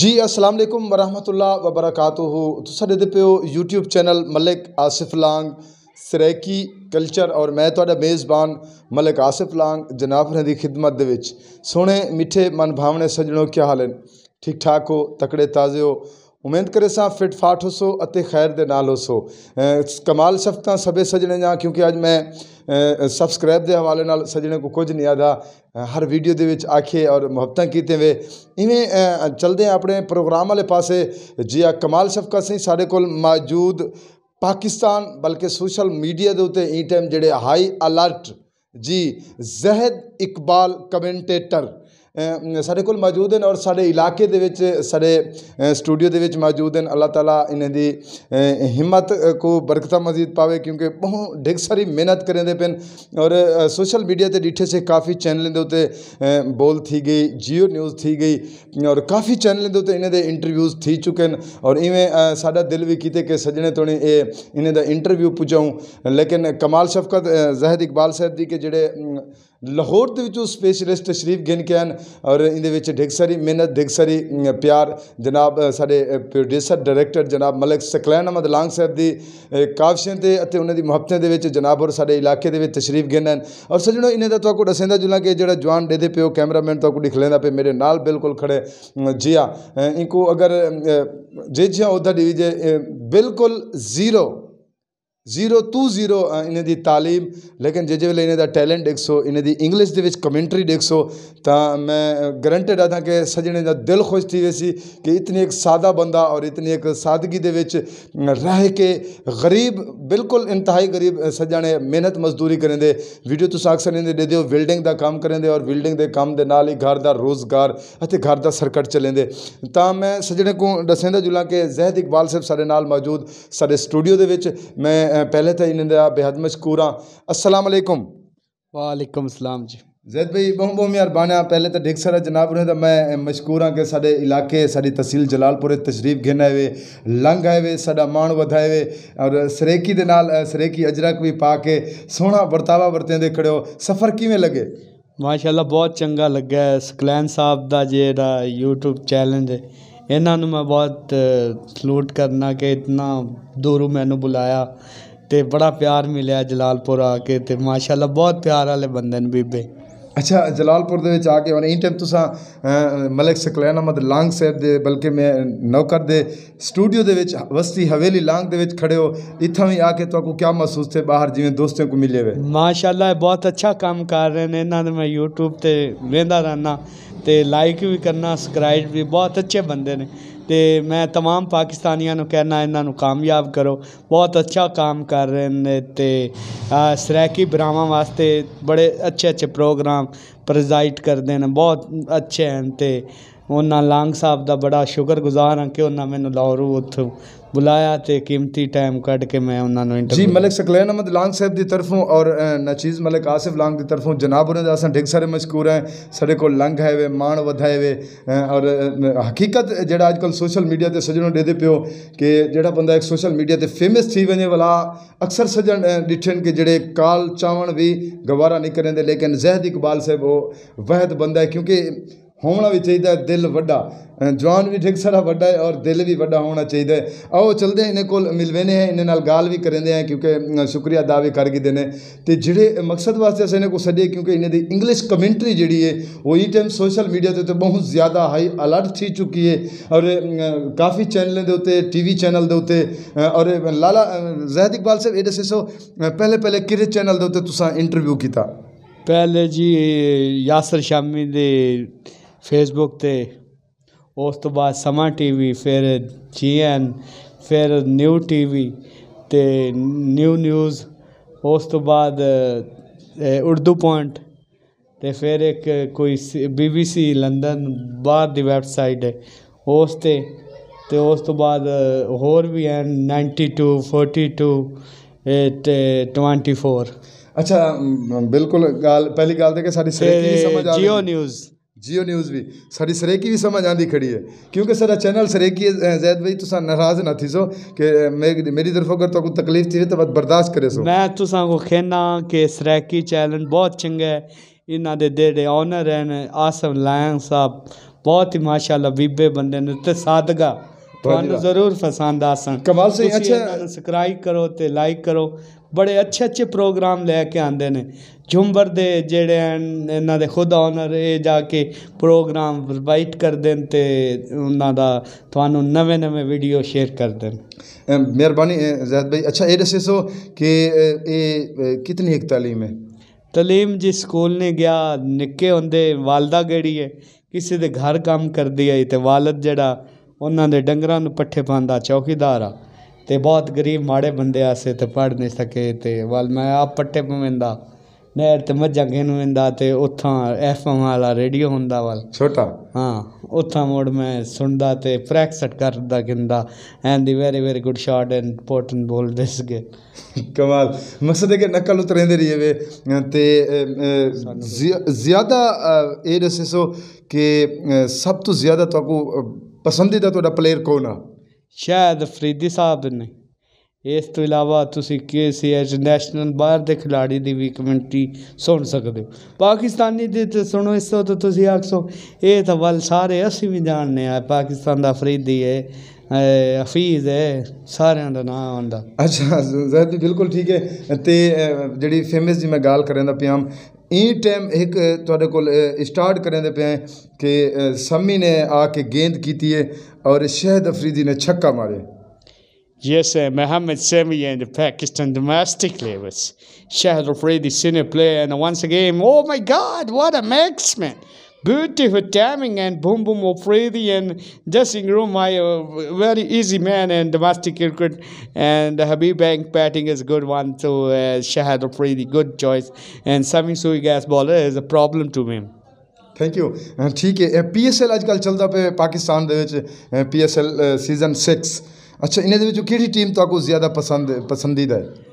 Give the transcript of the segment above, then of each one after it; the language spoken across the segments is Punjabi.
जी अस्सलाम वालेकुम वरहमतुल्ला वबरकत तो सर प्यो यूट्यूब चैनल मलिक आसिफ लांग सरैकी कल्चर और मैं थोड़ा मेज़बान मलिक आसिफ लांग जनाब ने खिदमत सोने मिठे मन भावने सजनों क्या हाल है ठीक ठाक हो तकड़े ताज़े हो ਉਮੀਦ ਕਰੇ ਸਾਂ ਫਿਟ ਫਾਟ ਹੋਸੋ ਅਤੇ ਖੈਰ ਦੇ ਨਾਲ ਹੋਸੋ ਕਮਾਲ ਸ਼ਫਤਾਂ ਸਭੇ ਸਜਣੇ ਜਾਂ ਕਿਉਂਕਿ ਅੱਜ ਮੈਂ ਸਬਸਕ੍ਰਾਈਬ ਦੇ ਹਵਾਲੇ ਨਾਲ ਸਜਣੇ ਕੋ ਕੁਝ ਨਹੀਂ ਆਦਾ ਹਰ ਵੀਡੀਓ ਦੇ ਵਿੱਚ ਆਖੇ ਔਰ ਮੁਹੱਬਤਾਂ ਕੀਤੇ ਵੇ ਇਵੇਂ ਚਲਦੇ ਆਪਣੇ ਪ੍ਰੋਗਰਾਮ ਵਾਲੇ ਪਾਸੇ ਜੀ ਆ ਕਮਾਲ ਸ਼ਫਕਾ ਸਿੰਘ ਸਾਡੇ ਕੋਲ ਮੌਜੂਦ ਪਾਕਿਸਤਾਨ ਬਲਕਿ ਸੋਸ਼ਲ ਮੀਡੀਆ ਦੇ ਉਤੇ ਇਹ ਟਾਈਮ ਜਿਹੜੇ ਹਾਈ ਅਲਰਟ ਜੀ ਜ਼ਹਿਦ ਇਕਬਾਲ ਕਮੈਂਟੇਟਰ ਸਾਡੇ ਕੋਲ ਮੌਜੂਦ ਹਨ ਔਰ ਸਾਡੇ ਇਲਾਕੇ ਦੇ ਵਿੱਚ ਸਾਡੇ ਸਟੂਡੀਓ ਦੇ ਵਿੱਚ ਮੌਜੂਦ ਹਨ ਅੱਲਾਹ ਤਾਲਾ ਇਹਨਾਂ ਦੀ ਹਿੰਮਤ ਕੋ ਬਰਕਤਾਂ ਮਜ਼ੀਦ ਪਾਵੇ ਕਿਉਂਕਿ ਬਹੁਤ ਢੇਰ ਸਾਰੀ ਮਿਹਨਤ ਕਰਦੇ ਪੈਨ ਔਰ ਸੋਸ਼ਲ ਮੀਡੀਆ ਤੇ ਡਿੱਠੇ ਸੇ ਕਾਫੀ ਚੈਨਲ ਦੇ ਉਤੇ ਬੋਲ ਥੀ ਗਈ ਜੀਓ ਨਿਊਜ਼ ਥੀ ਗਈ ਔਰ ਕਾਫੀ ਚੈਨਲ ਦੇ ਉਤੇ ਇਹਨਾਂ ਦੇ ਇੰਟਰਵਿਊਜ਼ ਥੀ ਚੁਕੇ ਹਨ ਔਰ ਇਵੇਂ ਸਾਡਾ ਦਿਲ ਵੀ ਕੀਤੇ ਕਿ ਸਜਣੇ ਤੋਂ ਇਹ ਇਹਨਾਂ ਦਾ ਇੰਟਰਵਿਊ ਪੁਜਾਉਂ ਲੇਕਿਨ ਕਮਾਲ ਸ਼ਫਕਤ ਜ਼ਹਿਦ ਇਕਬਾਲ ਸਾਹਿਬ ਦੀ ਕਿ ਜਿਹੜੇ ਲਾਹੌਰ ਦੇ ਵਿੱਚੋਂ ਸਪੈਸ਼ਲਿਸਟ ਸ਼ਰੀਫ ਗਿਨ ਕੇ ਹਨ ਔਰ ਇਹਦੇ ਵਿੱਚ ਢੇਕ ਮਿਹਨਤ ਢੇਕ ਪਿਆਰ ਜਨਾਬ ਸਾਡੇ ਪ੍ਰੋਡਿਊਸਰ ਡਾਇਰੈਕਟਰ ਜਨਾਬ ਮਲਕ ਸਕਲੈਨ ਅਹਿਮਦ ਲਾਂਗ ਸਾਹਿਬ ਦੀ ਕਾਵਸ਼ਾਂ ਤੇ ਅਤੇ ਉਹਨਾਂ ਦੀ ਮੁਹੱਬਤਾਂ ਦੇ ਵਿੱਚ ਜਨਾਬ ਔਰ ਸਾਡੇ ਇਲਾਕੇ ਦੇ ਵਿੱਚ ਤਸ਼ਰੀਫ ਗਿਨਨ ਔਰ ਸਜਣੋ ਇਹਨੇ ਦਾ ਤੁਹਾਨੂੰ ਦੱਸਿੰਦਾ ਜੁਲਾ ਕਿ ਜਿਹੜਾ ਜਵਾਨ ਦੇ ਦੇ ਪਿਓ ਕੈਮਰਾਮੈਨ ਤੁਹਾਨੂੰ ਦਿਖ ਲੈਂਦਾ ਪਏ ਮੇਰੇ ਨਾਲ ਬਿਲਕੁਲ ਖੜੇ ਜੀਆ ਇਨਕੋ ਅਗਰ ਜੇ ਜਿਹਾ ਉਹਦਾ ਡਿਵੀਜ਼ਨ ਬਿਲਕੁਲ ਜ਼ੀਰੋ ਜ਼ੀਰੋ ਟੂ ਜ਼ੀਰੋ ਇਹਨਾਂ ਦੀ ਤਾਲੀਮ ਲੇਕਿਨ ਜੇ ਜੇ ਵੇਲੇ ਇਹਨਾਂ ਦਾ ਟੈਲੈਂਟ ਦੇਖੋ ਇਹਨਾਂ ਦੀ ਇੰਗਲਿਸ਼ ਦੇ ਵਿੱਚ ਕਮੈਂਟਰੀ ਦੇਖੋ ਤਾਂ ਮੈਂ ਗਰੰਟਡ ਆ ਤਾਂ ਕਿ ਸਜਣੇ ਦਾ ਦਿਲ ਖੁਸ਼ ਥੀ ਵੇਸੀ ਕਿ ਇਤਨੀ ਇੱਕ ਸਾਦਾ ਬੰਦਾ ਔਰ ਇਤਨੀ ਇੱਕ ਸਾਦਗੀ ਦੇ ਵਿੱਚ ਰਹਿ ਕੇ ਗਰੀਬ ਬਿਲਕੁਲ ਇੰਤਹਾਈ ਗਰੀਬ ਸਜਣੇ ਮਿਹਨਤ ਮਜ਼ਦੂਰੀ ਕਰਦੇ ਵੀਡੀਓ ਤੁਸੀਂ ਅਕਸਰ ਇਹਨਾਂ ਦੇ ਦਿਓ ਬਿਲਡਿੰਗ ਦਾ ਕੰਮ ਕਰਦੇ ਔਰ ਬਿਲਡਿੰਗ ਦੇ ਕੰਮ ਦੇ ਨਾਲ ਹੀ ਘਰ ਦਾ ਰੋਜ਼ਗਾਰ ਅਤੇ ਘਰ ਦਾ ਸਰਕਟ ਚੱਲਦੇ ਤਾਂ ਮੈਂ ਸਜਣੇ ਕੋ ਦੱਸੇਂਦਾ ਜੁਲਾ ਕਿ ਜ਼ਹਿਦ ਇਕਬਾਲ ਸਾਹਿਬ ਸਾਡੇ ਨਾਲ ਮੌਜੂਦ ਸਾਡੇ ਸਟੂਡੀਓ ਦੇ ਵਿੱਚ ਮੈਂ पहले त इन जा बेहद मशकूर ਅਸਲਾਮ ਅਲੈਕੁਮ ਵਾਲੇਕੁਮ ਸਲਾਮ ਜੀ ਜ਼ੈਦ ਭਾਈ ਬਹੁਤ ਬਹੁਤ ਮਿਹਰਬਾਨਾ ਪਹਿਲੇ ਤਾਂ ਡਿਕਸਰ ਜਨਾਬ ਉਹਨੇ ਤਾਂ ਮੈਂ ਮਸ਼ਕੂਰ ਹਾਂ ਕਿ ਸਾਡੇ ਇਲਾਕੇ ਸਾਡੀ ਤਹਿਸੀਲ ਜਲਾਲਪੁਰੇ ਤਸ਼ਰੀਫ ਘਿਨਾਏ ਵੇ ਲੰਘ ਆਏ ਵੇ ਸਾਡਾ ਮਾਣ ਵਧਾਏ ਵੇ ਔਰ ਸਰੇਕੀ ਦੇ ਨਾਲ ਸਰੇਕੀ ਅਜਰਕ ਵੀ ਪਾ ਕੇ ਸੋਹਣਾ ਵਰਤਾਵਾ ਵਰਤਦੇ ਖੜਿਓ ਸਫ਼ਰ ਕਿਵੇਂ ਲੱਗੇ ਮਾਸ਼ਾਅੱਲਾ ਬਹੁਤ ਚੰਗਾ ਲੱਗਾ ਸਕਲੈਨ ਸਾਹਿਬ ਦਾ ਜਿਹੜਾ YouTube ਚੈਲੰਜ ਹੈ ਇਹਨਾਂ ਨੂੰ ਮੈਂ ਬਹੁਤ ਸਲੂਟ ਕਰਨਾ ਕਿ ਇਤਨਾ ਦੂਰੋਂ ਮੈਨੂੰ ਬੁਲਾਇਆ ਤੇ ਬੜਾ ਪਿਆਰ ਮਿਲਿਆ ਜਲਾਲਪੁਰ ਆ ਕੇ ਤੇ ਮਾਸ਼ਾਅੱਲਾ ਬਹੁਤ ਪਿਆਰ ਵਾਲੇ ਬੰਦੇ ਨੇ ਬੀਬੇ ਅੱਛਾ ਜਲਾਲਪੁਰ ਦੇ ਵਿੱਚ ਆ ਕੇ ਹੁਣ ਇਹ ਟਾਈਮ ਤੁਸੀਂ ਮਲਕ ਸਕਲੈਨ ਅਹਿਮਦ ਲਾਂਗ ਸਾਹਿਬ ਦੇ ਬਲਕਿ ਮੈਂ ਨੌਕਰ ਦੇ ਸਟੂਡੀਓ ਦੇ ਵਿੱਚ ਵਸਤੀ ਹਵੇਲੀ ਲਾਂਗ ਦੇ ਵਿੱਚ ਖੜੇ ਹੋ ਇੱਥਾਂ ਵੀ ਆ ਕੇ ਤੁਹਾਨੂੰ ਕੀ ਮਹਿਸੂਸ ਤੇ ਬਾਹਰ ਜਿਵੇਂ ਦੋਸਤਾਂ ਕੋ ਮਿਲੇ ਹੋਏ ਮਾਸ਼ਾਅੱਲਾ ਬਹੁਤ ਅੱਛਾ ਕੰਮ ਕਰ ਰਹੇ ਨੇ ਇਹਨਾਂ ਦੇ ਮੈਂ YouTube ਤੇ ਵੇਂਦਾ ਰਹਿਣਾ ਤੇ ਲਾਈਕ ਵੀ ਕਰਨਾ ਸਬਸਕ੍ਰਾਈਬ ਵੀ ਬਹੁਤ ਅੱਛੇ ਬੰਦੇ ਨੇ ਤੇ ਮੈਂ तमाम ਪਾਕਿਸਤਾਨੀਆਂ ਨੂੰ ਕਹਿਣਾ ਇਹਨਾਂ ਨੂੰ ਕਾਮਯਾਬ ਕਰੋ ਬਹੁਤ ਅੱਛਾ ਕੰਮ ਕਰ ਰਹੇ ਨੇ ਤੇ ਸਰੈਕੀ ਬਰਾਵਾਂ ਵਾਸਤੇ ਬੜੇ ਅੱਛੇ ਅੱਛੇ ਪ੍ਰੋਗਰਾਮ ਪ੍ਰੈਜ਼ਾਈਡ ਕਰਦੇ ਨੇ ਬਹੁਤ ਅੱਛੇ ਹਨ ਤੇ उन्हें लांग साहब का बड़ा शुक्र गुजार हाँ कि उन्हें मैंने लाहौरू उतो बुलाया तो कीमती टाइम कट के मैं उन्होंने जी मलिक सकलैन अहमद लांग साहब की तरफों और नचीज़ मलिक आसिफ लांग की तरफों जनाब उन्हें असं ढिग सारे मशकूर हैं साढ़े को लंघ है वे माण वधाए वे और हकीकत जरा अजक सोशल मीडिया से सजनों डे प्यो कि जो बंद एक सोशल मीडिया से फेमस थी वे वाला अक्सर सजन डिठन कि जे कल चावन भी गवारा नहीं करेंगे लेकिन जहद इकबाल साहब वो वहद बंद है क्योंकि ਹੋਣਾ ਵੀ ਚਾਹੀਦਾ ਹੈ ਦਿਲ ਵੱਡਾ ਜਵਾਨ ਵੀ ਠੀਕ ਸਾਰਾ ਵੱਡਾ ਹੈ ਔਰ ਦਿਲ ਵੀ ਵੱਡਾ ਹੋਣਾ ਚਾਹੀਦਾ ਹੈ ਆਓ ਚਲਦੇ ਇਹਨੇ ਕੋਲ ਮਿਲਵੇਨੇ ਹੈ ਇਹਨਾਂ ਨਾਲ ਗੱਲ ਵੀ ਕਰਦੇ ਆ ਕਿਉਂਕਿ ਸ਼ੁਕਰੀਆ ਦਾਵੇ ਵੀ ਕਰ ਗਏ ਨੇ ਤੇ ਜਿਹੜੇ ਮਕਸਦ ਵਾਸਤੇ ਅਸੀਂ ਇਹਨੇ ਕੋ ਸੱਦੇ ਕਿਉਂਕਿ ਇਹਨਾਂ ਦੀ ਇੰਗਲਿਸ਼ ਕਮੈਂਟਰੀ ਜਿਹੜੀ ਹੈ ਉਹ ਹੀ ਟਾਈਮ ਸੋਸ਼ਲ ਮੀਡੀਆ ਤੇ ਬਹੁਤ ਜ਼ਿਆਦਾ ਹਾਈ ਅਲਰਟ ਥੀ ਚੁੱਕੀ ਹੈ ਔਰ ਕਾਫੀ ਚੈਨਲਾਂ ਦੇ ਉੱਤੇ ਟੀਵੀ ਚੈਨਲ ਦੇ ਉੱਤੇ ਔਰ ਲਾਲਾ ਜ਼ਹਿਦ ਇਕਬਾਲ ਸਾਹਿਬ ਇਹਦੇ ਸੋ ਪਹਿਲੇ ਪਹਿਲੇ ਕਿਹੜੇ ਚੈਨਲ ਦੇ ਉੱਤੇ ਤੁਸੀਂ ਇੰਟਰਵਿਊ ਕੀਤਾ ਪਹਿਲੇ ਜੀ ਯਾਸਰ ਸ਼ਾਮੀ ਦੇ ਫੇਸਬੁੱਕ ਤੇ ਉਸ ਤੋਂ ਬਾਅਦ ਸਮਾ ਟੀਵੀ ਫਿਰ ਜੀਐਨ ਫਿਰ ਨਿਊ ਟੀਵੀ ਤੇ ਨਿਊ ਨਿਊਜ਼ ਉਸ ਤੋਂ ਬਾਅਦ ਉਰਦੂ ਪੁਆਇੰਟ ਤੇ ਫਿਰ ਇੱਕ ਕੋਈ ਬੀਬੀਸੀ ਲੰਡਨ ਬਾਹਰ ਦੀ ਵੈਬਸਾਈਟ ਹੈ ਉਸ ਤੇ ਤੇ ਉਸ ਤੋਂ ਬਾਅਦ ਹੋਰ ਵੀ ਹੈ 92 42 ਤੇ 24 ਅੱਛਾ ਬਿਲਕੁਲ ਗੱਲ ਪਹਿਲੀ ਗੱਲ ਤੇ ਕਿ ਸਾਡੀ ਸਿਰੇ ਕੀ ਸਮਝ ਆ ਰਹੀ ਜੀਓ ਨਿਊਜ਼ ਜੀਓ ਨਿਊਜ਼ ਵੀ ਸਾਡੀ ਸਰੇਕੀ ਵੀ ਸਮਝ ਆਂਦੀ ਖੜੀ ਹੈ ਕਿਉਂਕਿ ਸਾਡਾ ਚੈਨਲ ਸਰੇਕੀ ਜ਼ੈਦ ਭਾਈ ਤੁਸੀਂ ਨਾਰਾਜ਼ ਨਾ ਥੀ ਸੋ ਕਿ ਮੇਰੀ ਤਰਫੋਂ ਅਗਰ ਤੁਹਾਨੂੰ ਤਕਲੀਫ ਥੀ ਤਾਂ ਬਰਦਾਸ਼ਤ ਕਰੇ ਸੋ ਮੈਂ ਤੁਸਾਂ ਕੋ ਕਹਿਣਾ ਕਿ ਸਰੇਕੀ ਚੈਨਲ ਬਹੁਤ ਚੰਗਾ ਹੈ ਇਹਨਾਂ ਦੇ ਜਿਹੜੇ ਓਨਰ ਹਨ ਆਸਮ ਲਾਇਨ ਸਾਹਿਬ ਬਹੁਤ ਹੀ ਮਾਸ਼ਾਅੱਲਾ ਬੀਬੇ ਬੰਦੇ ਨੇ ਤੇ ਸਾਦਗਾ ਤੁਹਾਨੂੰ ਜ਼ਰੂਰ ਪਸੰਦ ਆਸਣ ਕਮਾਲ ਸੇ ਅੱਛਾ ਸਬਸਕ੍ਰਾਈਬ ਕਰੋ ਤੇ ਲਾਈਕ ਕਰੋ ਬੜੇ ਅੱਛੇ ਅੱਛੇ ਪ੍ਰੋਗਰਾਮ ਲੈ ਕੇ ਆਉਂਦੇ ਨੇ ਝੂਮਰ ਦੇ ਜਿਹੜੇ ਇਹਨਾਂ ਦੇ ਖੁਦ ਆਨਰ ਇਹ ਜਾ ਕੇ ਪ੍ਰੋਗਰਾਮ ਪ੍ਰੋਵਾਈਡ ਕਰਦੇ ਨੇ ਤੇ ਉਹਨਾਂ ਦਾ ਤੁਹਾਨੂੰ ਨਵੇਂ ਨਵੇਂ ਵੀਡੀਓ ਸ਼ੇਅਰ ਕਰਦੇ ਨੇ ਮਿਹਰਬਾਨੀ ਜ਼ੈਦ ਭਾਈ ਅੱਛਾ ਇਹ ਦੱਸੋ ਕਿ ਇਹ ਕਿਤਨੀ ਇੱਕ تعلیم ਹੈ تعلیم ਜਿਸ ਸਕੂਲ ਨੇ ਗਿਆ ਨਿੱਕੇ ਹੁੰਦੇ ਵਾਲਦਾ ਗੜੀ ਹੈ ਕਿਸੇ ਦੇ ਘਰ ਕੰਮ ਕਰਦੀ ਹੈ ਤੇ ਵਾਲਦ ਜਿਹੜਾ ਉਹਨਾਂ ਦੇ ਡੰਗਰਾਂ ਨੂੰ ਪੱਠੇ ਪਾਉਂਦਾ ਚੌਕੀਦਾਰ ਆ ਤੇ ਬਹੁਤ ਗਰੀਬ ਮਾੜੇ ਬੰਦੇ ਆਸੇ ਤੇ ਪੜ ਨਹੀਂ ਸਕੇ ਤੇ ਵਲ ਮੈਂ ਆ ਪੱਟੇ ਪਵੇਂਦਾ ਨਹਿਰ ਤੇ ਮੱਝਾਂ ਨੂੰ ਵੇਂਦਾ ਤੇ ਉੱਥਾਂ ਐਮ ਵਾਲਾ ਰੇਡੀਓ ਹੁੰਦਾ ਵਾਲ ਛੋਟਾ ਹਾਂ ਉੱਥਾਂ ਮੋੜ ਮੈਂ ਸੁਣਦਾ ਤੇ ਪ੍ਰੈਕਟਿਸ ਕਰਦਾ ਕਿੰਦਾ and the very very good shot and important bowl this ਗੇ ਕਮਾਲ ਮਕਸਦ ਕੇ ਕਿ ਨਕਲ ਉਤਰੇਂਦੇ ਵੇ ਤੇ ਜ਼ਿਆਦਾ ਇਹ ਦੱਸੇ ਸੋ ਕਿ ਸਭ ਤੋਂ ਜ਼ਿਆਦਾ ਤੁਹਾਨੂੰ ਪਸੰਦੀਦਾ ਤੁਹਾਡਾ ਪਲੇਅਰ ਕੌਣ ਆ ਸ਼ਾਇਦ ਫਰੀਦੀ ਸਾਹਿਬ ਨੇ ਇਸ ਤੋਂ ਇਲਾਵਾ ਤੁਸੀਂ ਕੇ ਸੀ ਐਚ ਨੈਸ਼ਨਲ ਬਾਹਰ ਦੇ ਖਿਡਾਰੀ ਦੀ ਵੀ ਕਮੈਂਟਰੀ ਸੁਣ ਸਕਦੇ ਹੋ ਪਾਕਿਸਤਾਨੀ ਦੀ ਤੇ ਸੁਣੋ ਇਸ ਤੋਂ ਤੁਸੀਂ ਆਖੋ ਇਹ ਤਾਂ ਵੱਲ ਸਾਰੇ ਅਸੀਂ ਵੀ ਜਾਣਨੇ ਆ ਪਾਕਿਸਤਾਨ ਦਾ ਫਰੀਦੀ ਹੈ ਹਫੀਜ਼ ਹੈ ਸਾਰਿਆਂ ਦਾ ਨਾਮ ਆਉਂਦਾ ਅੱਛਾ ਜ਼ੈਦ ਬਿਲਕੁਲ ਠੀਕ ਹੈ ਤੇ ਜਿਹੜੀ ਫੇਮਸ ਜੀ ਮੈਂ ਗੱਲ ਕਰਨ ਦਾ ਪਿਆਮ ਇਹ ਟਾਈਮ ਇੱਕ ਤੁਹਾਡੇ ਕੋਲ ਸਟਾਰਟ ਕਰਨ ਦੇ ਪਏ ਕਿ ਸਮੀ ਨੇ ਆ ਕੇ ਗੇਂਦ ਕੀਤੀ ਹੈ ਔਰ ਸ਼ਹਿਦ ਅਫਰੀਦੀ ਨੇ ਛੱਕਾ ਮਾਰੇ Yes, uh, Mohamed Sami and the Pakistan domestic levels. Shahid Afridi, senior player, and once again, oh my God, what a marksman! beautiful timing and boom boom Ofredi and dressing room. I uh, very easy man and domestic cricket and Habib Bank batting is good one. So uh, Shahad Ofredi, good choice. And Sami Sui gas bowler is a problem to him. Thank you ਠੀਕ ਹੈ ਪੀਐਸਐਲ ਅੱਜ ਕੱਲ ਚੱਲਦਾ ਪਿਆ ਪਾਕਿਸਤਾਨ ਦੇ ਵਿੱਚ ਪੀਐਸਐਲ ਸੀਜ਼ਨ 6 ਅੱਛਾ ਇਹਨਾਂ ਦੇ ਵਿੱਚੋਂ ਕਿਹੜੀ ਟੀਮ ਤੁਹਾਨੂੰ ਜ਼ਿਆਦਾ ਪਸੰਦ ਪਸੰਦੀਦਾ ਹੈ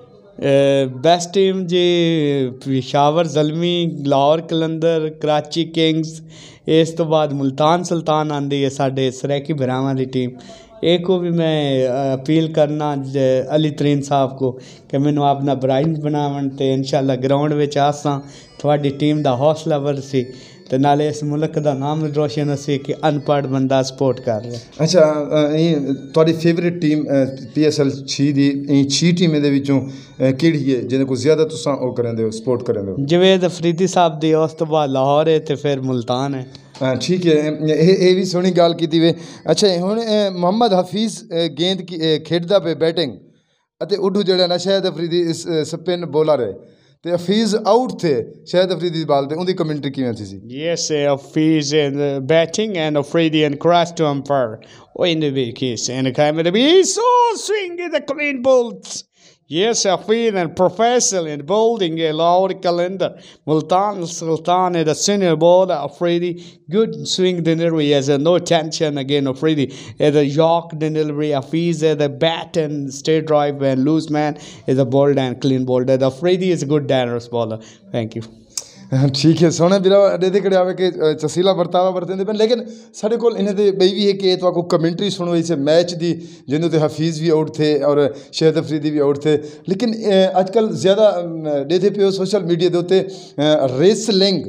ਬੈਸਟ ਟੀਮ ਜੀ ਪਿਸ਼ਾਵਰ ਜ਼ਲਮੀ ਲਾਹੌਰ ਕਲੰਦਰ ਕਰਾਚੀ ਕਿੰਗਸ ਇਸ ਤੋਂ ਬਾਅਦ ਮਲਤਾਨ ਸੁਲਤਾਨ ਆਂਦੇ ਹੈ ਸਾਡੇ ਸਰੈਕੀ ਭਰਾਵਾਂ ਦੀ ਟੀਮ ਇਹ को भी मैं अपील करना अली तरीन साहब को कि ਮੈਨੂੰ ਆਪਣਾ ਬ੍ਰਾਈਨ ਬਣਾਉਣ ਤੇ ਇਨਸ਼ਾਅੱਲਾ ਗਰਾਊਂਡ ਵਿੱਚ ਆਸਾਂ ਤੁਹਾਡੀ ਟੀਮ ਦਾ ਹੌਸਲਾ ਸੀ ਤੇ ਨਾਲੇ ਇਸ ਮੁਲਕ ਦਾ ਨਾਮ ਰੋਸ਼ਨ ਅਸੀਂ ਕਿ ਅਨਪੜ੍ਹ ਬੰਦਾ ਸਪੋਰਟ ਕਰ ਰਿਹਾ ਅੱਛਾ ਇਹ ਤੁਹਾਡੀ ਫੇਵਰਿਟ ਟੀਮ ਪੀਐਸਐਲ 6 ਦੀ ਇਹ 6 ਟੀਮਾਂ ਦੇ ਵਿੱਚੋਂ ਕਿਹੜੀ ਹੈ ਜਿਹਨੇ ਕੋ ਜ਼ਿਆਦਾ ਤੁਸੀਂ ਉਹ ਕਰਦੇ ਹੋ ਸਪੋਰਟ ਕਰਦੇ ਹੋ ਜਵੇਦ ਅਫਰੀਦੀ ਸਾਹਿਬ ਦੀ ਉਸ ਤੋਂ ਬਾਅਦ ਲਾਹੌਰ ਹੈ ਤੇ ਫਿਰ ਮਲਤਾਨ ਹੈ ਹਾਂ ਠੀਕ ਹੈ ਇਹ ਵੀ ਸੋਹਣੀ ਗੱਲ ਕੀਤੀ ਵੇ ਅੱਛਾ ਹੁਣ ਮੁਹੰਮਦ ਹਫੀਜ਼ ਗੇਂਦ ਖੇਡਦਾ ਪਏ ਬੈਟਿੰਗ ਅਤੇ ਉਡੂ ਜਿਹੜਾ ਨਸ਼ਾ ਹੈ ਅਫਰੀਦੀ ਇਸ ਸਪਿਨ ਬੋਲਰ ਹੈ ਤੇ ਹਫੀਜ਼ ਆਊਟ ਥੇ ਸ਼ਾਹਿਦ ਅਫਰੀਦੀ ਦੀ ਬਾਲ ਤੇ ਉਹਦੀ ਕਮੈਂਟਰੀ ਕਿਵੇਂ ਸੀ yes Hafeez in batting and Afridi and cross to umpire ਉਹ ਇਨ ਦ ਵੀ ਕੇਸ ਐਂਡ ਕੈਮਰਾ ਵੀ so swing the clean bowls Yes, have been and professor in building a loud calendar. Multan Sultan is a senior board of Freddy. Good swing delivery as a no tension again of Freddy. As a york delivery of fees as a bat and stay drive and loose man is a bold and clean bowler. The Freddy is a good dangerous bowler. Thank you. ठीक है सोने बिरा ॾेढे करे आवे ਕਿ ਚਸੀਲਾ ਵਰਤਾਵਾ ਵਰਤਦੇ ਪਏ ਲੇਕਿਨ ਸਾਡੇ ਕੋਲ ਇਹਨੇ ਤੇ ਬਈ ਵੀ ਹੈ ਕਿ ਤਵਾ ਕੋ ਕਮੈਂਟਰੀ ਸੁਣੋ ਇਸ ਮੈਚ ਦੀ ਜਿੰਦੇ ਤੇ ਹਫੀਜ਼ ਵੀ ਆਊਟ ਥੇ ਔਰ ਸ਼ਹਿਦ ਅਫਰੀਦੀ ਵੀ ਆਊਟ ਥੇ ਲੇਕਿਨ ਅੱਜ ਕੱਲ ਜ਼ਿਆਦਾ ॾੇਢੇ ਪਿਓ ਸੋਸ਼ਲ ਮੀਡੀਆ ਦੇ ਉੱਤੇ ਰੈਸਲਿੰਗ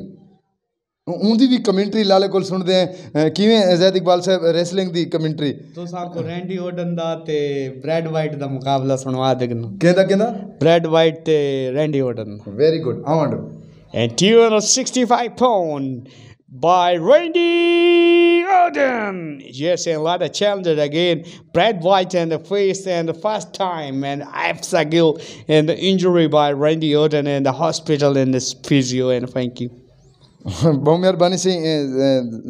ਉਹਦੀ ਵੀ ਕਮੈਂਟਰੀ ਲਾਲੇ ਕੋਲ ਸੁਣਦੇ ਆ ਕਿਵੇਂ ਜ਼ੈਦ ਇਕਬਾਲ ਸਾਹਿਬ ਰੈਸਲਿੰਗ ਦੀ ਕਮੈਂਟਰੀ ਤੋ ਸਾਹ ਕੋ ਰੈਂਡੀ ਓਡਨ ਦਾ ਤੇ ਬ੍ਰੈਡ ਵਾਈਟ ਦਾ ਮੁਕਾਬਲਾ ਸੁਣਵਾ ਦੇਗਨ ਕਹਿੰਦਾ ਕਹਿੰਦਾ ਬ੍ਰੈਡ ਵਾਈਟ ਤੇ ਰੈਂਡੀ ਓਡਨ ਵੈਰੀ ਗੁੱਡ ਆਵਾਂਡੋ and 265 pound by Randy Orton. Yes, and of challenges again Brad White and the first and the first time and Absagil and the injury by Randy Orton and the hospital and the physio and thank you. बहुत मेहरबानी से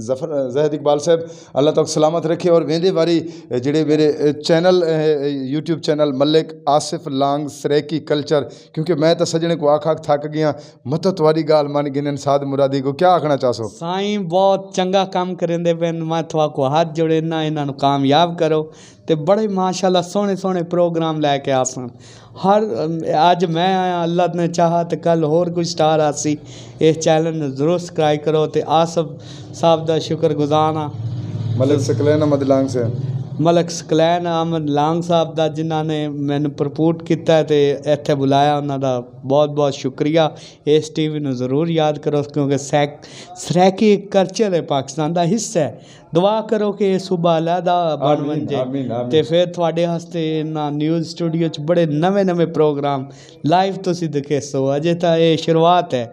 जफर जहद इकबाल साहब अल्लाह तक सलामत रखे और वेंदे बारी जेडे मेरे channel YouTube channel Malik Asif लांग सरेकी कल्चर क्योंकि मैं तो सजने को आख आख थक गया मत वाली गाल मन गिन साद मुरादी को क्या आखना सो साई बहुत चंगा काम करें पेन मैं थोड़ा को हाथ जोड़े ना इन्हों कामयाब करो तो बड़े माशाला सोहने सोहने प्रोग्राम लैके आसन हर आज मैं आया अल्लाह ने चाहा तो कल होर कोई स्टार आसी इस चैनल जरूर सब्सक्राइब करो तो आसफ साहब का शुक्रगुजार आं मलिक सकलैन अहमद से ਮਲਕ ਸਕਲੈਨ ਆਮਦ ਲਾਂਗ ਸਾਹਿਬ ਦਾ ਜਿਨ੍ਹਾਂ ਨੇ ਮੈਨੂੰ ਪ੍ਰਪੋਰਟ ਕੀਤਾ ਤੇ ਇੱਥੇ ਬੁਲਾਇਆ ਉਹਨਾਂ ਦਾ ਬਹੁਤ-ਬਹੁਤ ਸ਼ੁਕਰੀਆ ਇਸ ਟੀਵੀ ਨੂੰ ਜ਼ਰੂਰ ਯਾਦ ਕਰੋ ਕਿਉਂਕਿ ਸੈਕ ਸਰੈਕੀ ਕਰਚਲ ਹੈ ਪਾਕਿਸਤਾਨ ਦਾ ਹਿੱਸਾ ਹੈ ਦੁਆ ਕਰੋ ਕਿ ਇਹ ਸੁਬਾ ਲਾਦਾ ਬਣ ਬਣ ਜੇ ਤੇ ਫਿਰ ਤੁਹਾਡੇ ਹਸਤੇ ਨਾ ਨਿਊਜ਼ ਸਟੂਡੀਓ 'ਚ ਬੜੇ ਨਵੇਂ-ਨਵੇਂ ਪ੍ਰੋਗਰਾਮ ਲਾਈਵ ਤੁਸੀਂ ਦਿਖੇ ਸੋ ਅਜੇ ਤਾਂ ਇਹ ਸ਼ੁਰੂਆਤ ਹੈ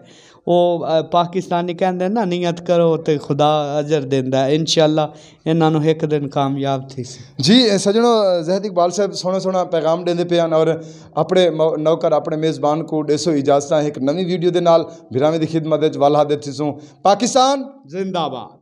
ਉਹ ਪਾਕਿਸਤਾਨੀ ਕਹਿੰਦੇ ਨਾ ਨੀਅਤ ਕਰੋ ਤੇ ਖੁਦਾ ਅਜਰ ਦਿੰਦਾ ਇਨਸ਼ਾਅੱਲਾ ਇਹਨਾਂ ਨੂੰ ਇੱਕ ਦਿਨ ਕਾਮਯਾਬ ਥੀ ਜੀ ਸਜਣੋ ਜ਼ਹਿਦ ਇਕਬਾਲ ਸਾਹਿਬ ਸੋਹਣਾ ਸੋਹਣਾ ਪੈਗਾਮ ਦਿੰਦੇ ਪਿਆਨ ਔਰ ਆਪਣੇ ਨੌਕਰ ਆਪਣੇ ਮੇਜ਼ਬਾਨ ਕੋ ਦੇਸੋ ਇਜਾਜ਼ਤਾਂ ਇੱਕ ਨਵੀਂ ਵੀਡੀਓ ਦੇ ਨਾਲ ਵਿਰਾਮੇ ਦੀ ਖਿਦਮਤ ਵਿੱਚ ਵਾਲਾ ਦੇ ਥਿਸੂ ਪਾਕਿਸਤਾਨ ਜ਼ਿੰਦਾਬਾਦ